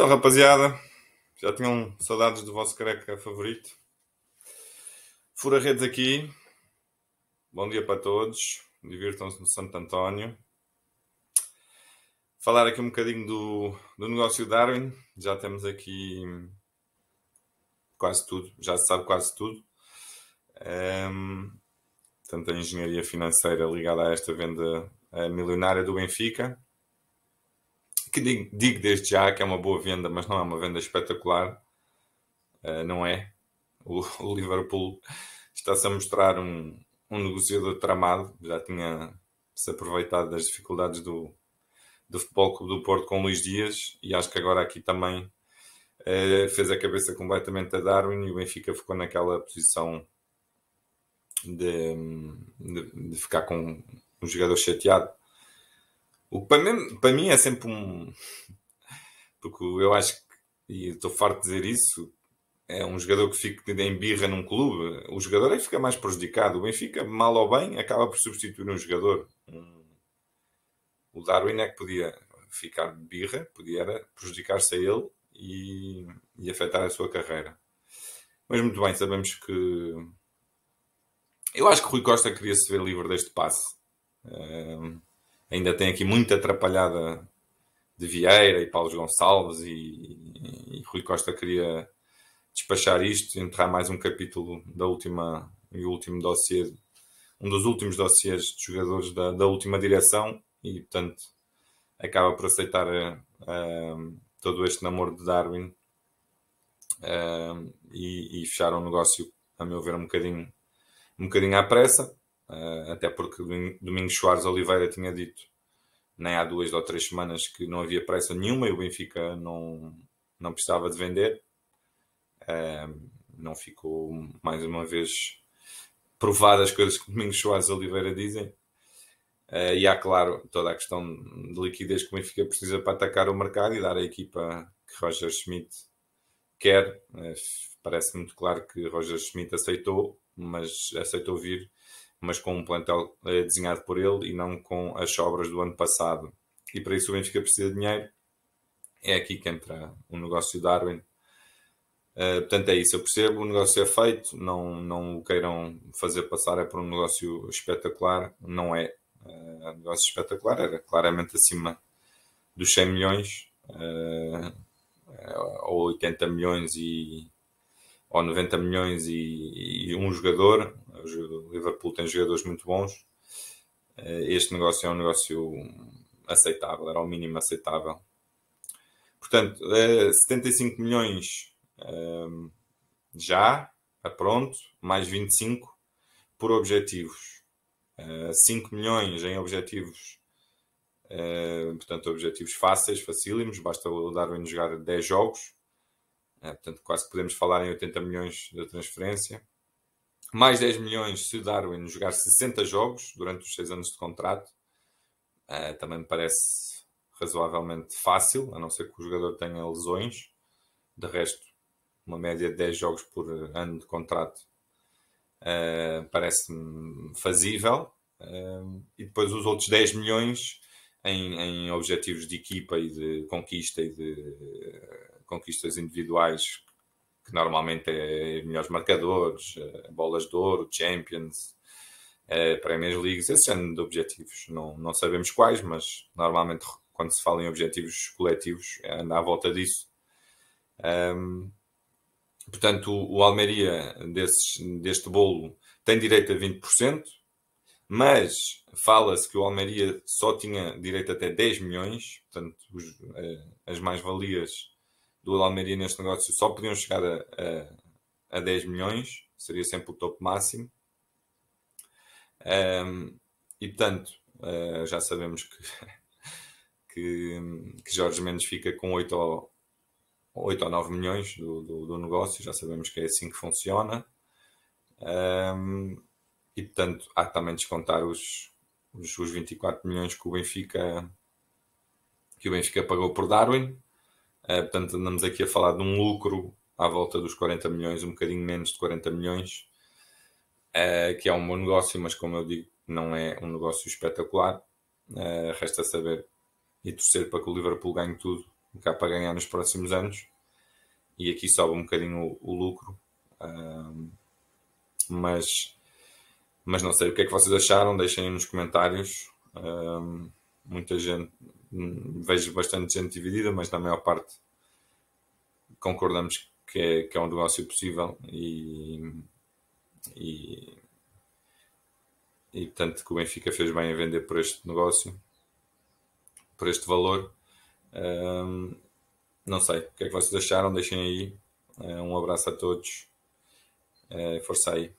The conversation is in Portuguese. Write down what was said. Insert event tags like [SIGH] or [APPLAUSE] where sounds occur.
Então, rapaziada, já tinham saudades do vosso careca favorito. Fura Redes aqui. Bom dia para todos. Divirtam-se no Santo António. Falar aqui um bocadinho do, do negócio Darwin. Já temos aqui quase tudo, já se sabe quase tudo. Um, ehm, a engenharia financeira ligada a esta venda eh, milionária do Benfica que digo, digo, desde já que é uma boa venda, mas não é uma venda espetacular, uh, não é? O, o Liverpool está-se a mostrar um, um negociador tramado, já tinha se aproveitado das dificuldades do, do Futebol Clube do Porto com Luís Dias e acho que agora aqui também uh, fez a cabeça completamente a Darwin e o Benfica ficou naquela posição de, de, de ficar com um jogador chateado o que para mim, para mim é sempre um. Porque eu acho que, e estou farto de dizer isso, é um jogador que fica em birra num clube, o jogador é que fica mais prejudicado. O Benfica, mal ou bem, acaba por substituir um jogador. O Darwin é que podia ficar de birra, podia prejudicar-se a ele e, e afetar a sua carreira. Mas muito bem, sabemos que. Eu acho que Rui Costa queria se ver livre deste passe. Um, ainda tem aqui muita atrapalhada de Vieira e Paulo Gonçalves e, e, e Rui Costa queria despachar isto, enterrar mais um capítulo da última e o último dossiê, um dos últimos dossiês de jogadores da, da última direção e portanto acaba por aceitar uh, todo este namoro de Darwin uh, e, e fechar o um negócio, a meu ver, um bocadinho, um bocadinho à pressa. Uh, até porque Domingos Soares Oliveira tinha dito, nem há duas ou três semanas, que não havia pressa nenhuma e o Benfica não, não precisava de vender. Uh, não ficou, mais uma vez, provado as coisas que Domingos Soares Oliveira dizem. Uh, e há, claro, toda a questão de liquidez que o Benfica precisa para atacar o mercado e dar à equipa que Roger Schmidt quer. Uh, parece muito claro que Roger Schmidt aceitou, mas aceitou vir mas com um plantel eh, desenhado por ele e não com as sobras do ano passado. E para isso o Benfica precisa de dinheiro. É aqui que entra o negócio de Darwin. Uh, portanto, é isso. Eu percebo o negócio é feito, não, não o queiram fazer passar. É por um negócio espetacular, não é uh, eh, um negócio espetacular, era claramente acima dos 100 milhões uh, ou 80 milhões e ou 90 milhões e, e um jogador. O Liverpool tem jogadores muito bons. Eh, este negócio é um negócio aceitável, era o mínimo aceitável. Portanto, 75 eh, milhões ehm, já, a pronto, mais 25 por objetivos. 5 eh, milhões em objetivos, portanto, objetivos fáceis, facílimos, basta o Darwin jogar 10 jogos é, portanto, quase que podemos falar em 80 milhões da transferência. Mais 10 milhões se o Darwin jogar 60 jogos durante os 6 anos de contrato. É, também me parece razoavelmente fácil, a não ser que o jogador tenha lesões. De resto, uma média de 10 jogos por ano de contrato é, parece-me fazível. É, e depois os outros 10 milhões em, em, objetivos de equipa e de conquista e de conquistas individuais, que normalmente é, é melhores marcadores, eh, bolas de ouro, Champions, eh, Premier Leagues, esse ano de objetivos. Não, não sabemos quais, mas normalmente quando se fala em objetivos coletivos, é anda à volta disso. Um, portanto, o, o Almeria desses, deste bolo tem direito a 20%, mas fala-se que o Almeria só tinha direito até 10 milhões, portanto, os, eh, as mais-valias do Almeria neste negócio só podiam chegar a, a, a 10 milhões, seria sempre o topo máximo. Um, e portanto, uh, já sabemos que, [LAUGHS] que, que, Jorge Mendes fica com 8 ou, 8 ou 9 milhões do, do, do negócio, já sabemos que é assim que funciona. Um, e portanto, há também de descontar os, os, os 24 milhões que o Benfica que o Benfica pagou por Darwin, Uh, portanto, andamos aqui a falar de um lucro à volta dos 40 milhões, um bocadinho menos de 40 milhões, uh, que é um bom negócio, mas como eu digo, não é um negócio espetacular. Uh, resta saber e torcer para que o Liverpool ganhe tudo cá para ganhar nos próximos anos. E aqui sobe um bocadinho o, o lucro. mas, mas não sei o que é que vocês acharam, deixem nos comentários. muita gente, Hum, vejo bastante gente dividida, mas na maior parte concordamos que é, que é um negócio possível e, e, e tanto que o Benfica fez bem a vender por este negócio, por este valor. Um, não sei, o que é que vocês acharam? Deixem aí. Eh, um abraço a todos. Eh, força aí.